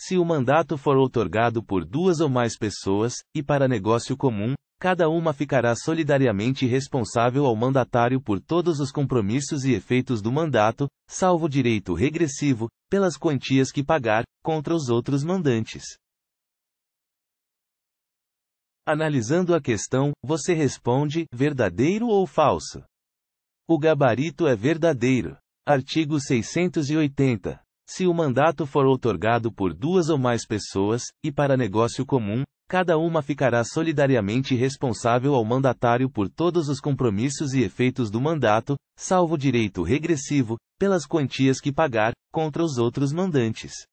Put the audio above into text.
Se o mandato for outorgado por duas ou mais pessoas, e para negócio comum, cada uma ficará solidariamente responsável ao mandatário por todos os compromissos e efeitos do mandato, salvo direito regressivo, pelas quantias que pagar, contra os outros mandantes. Analisando a questão, você responde: verdadeiro ou falso? O gabarito é verdadeiro. Artigo 680. Se o mandato for outorgado por duas ou mais pessoas, e para negócio comum, cada uma ficará solidariamente responsável ao mandatário por todos os compromissos e efeitos do mandato, salvo direito regressivo, pelas quantias que pagar, contra os outros mandantes.